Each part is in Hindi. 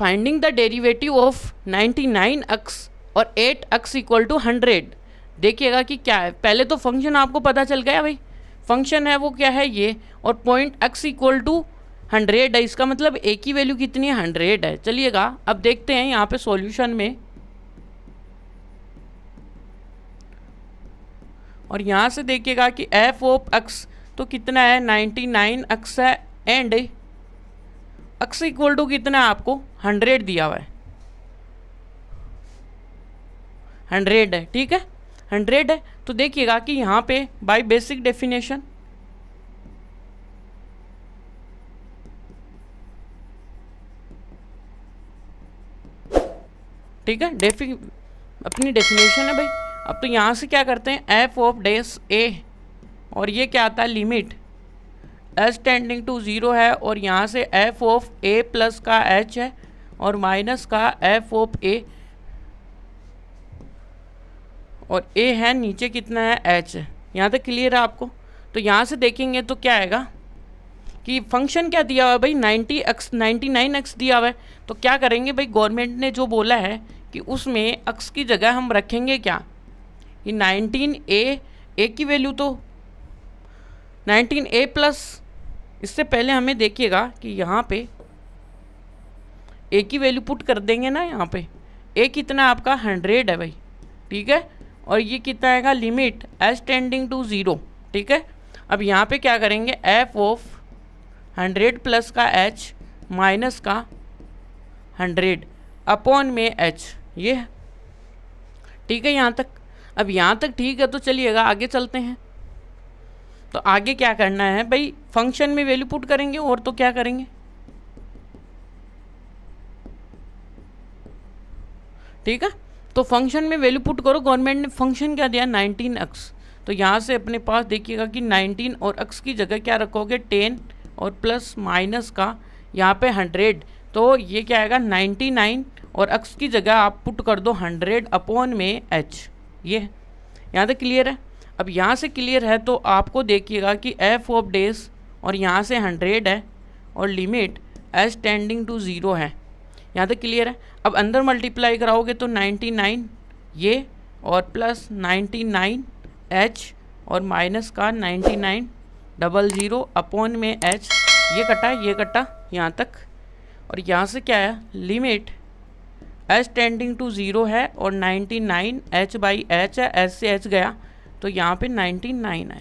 finding derivative of derivative nine X और एक्स इक्वल टू हंड्रेड देखिएगा कि क्या है पहले तो फंक्शन आपको पता चल गया भाई फंक्शन है वो क्या है ये और point X equal to hundred है इसका मतलब ए की वैल्यू कितनी है हंड्रेड है चलिएगा अब देखते हैं यहाँ पे सॉल्यूशन में और यहाँ से देखिएगा कि एफ ओप एक्स तो कितना है नाइन्टी नाइन एक्स है एंड अक्स इक्वल टू कितना आपको हंड्रेड दिया हुआ है हंड्रेड है ठीक है हंड्रेड है तो देखिएगा कि यहाँ पे बाय बेसिक डेफिनेशन ठीक है डेफि अपनी डेफिनेशन है भाई अब तो यहाँ से क्या करते हैं एफ ऑफ डेस ए और ये क्या आता है limit as tending to zero है और यहाँ से एफ ऑफ ए प्लस का एच है और माइनस का एफ ऑफ ए और ए है नीचे कितना है एच है यहाँ तक क्लियर है आपको तो यहाँ से देखेंगे तो क्या आएगा कि फंक्शन क्या दिया हुआ है भाई 90 एक्स 99 एक्स दिया हुआ है तो क्या करेंगे भाई गवर्नमेंट ने जो बोला है कि उसमें एक्स की जगह हम रखेंगे क्या कि 19 ए ए की वैल्यू तो 19 ए प्लस इससे पहले हमें देखिएगा कि यहाँ पे ए की वैल्यू पुट कर देंगे ना यहाँ पे ए कितना आपका हंड्रेड है भाई ठीक है और ये कितना आएगा limit as tending to zero ठीक है अब यहाँ पे क्या करेंगे एफ ऑफ हंड्रेड प्लस का एच माइनस का हंड्रेड अपॉन में एच ये ठीक है यहाँ तक अब यहाँ तक ठीक है तो चलिएगा आगे चलते हैं तो आगे क्या करना है भाई फंक्शन में वैल्यू पुट करेंगे और तो क्या करेंगे ठीक है तो फंक्शन में वैल्यू पुट करो गवर्नमेंट ने फंक्शन क्या दिया 19 अक्स तो यहाँ से अपने पास देखिएगा कि 19 और अक्स की जगह क्या रखोगे 10 और प्लस माइनस का यहाँ पे 100 तो ये क्या आएगा 99 और अक्स की जगह आप पुट कर दो 100 अपॉन में एच ये यहाँ तक क्लियर है अब यहाँ से क्लियर है तो आपको देखिएगा कि एफ ऑफ डेज और यहाँ से हंड्रेड है और limit as tending to zero है यहाँ तक क्लियर है अब अंदर मल्टीप्लाई कराओगे तो नाइन्टी नाइन ये और प्लस नाइन्टी नाइन एच और माइनस का ninety nine double zero upon में एच ये कटा ये कटा यहाँ तक और यहाँ से क्या है limit h tending to zero है और ninety nine h by h है एच से एच गया तो यहाँ पे 99 आया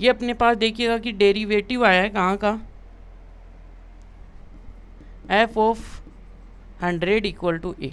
ये अपने पास देखिएगा कि डेरिवेटिव आया है कहाँ का f of hundred equal to A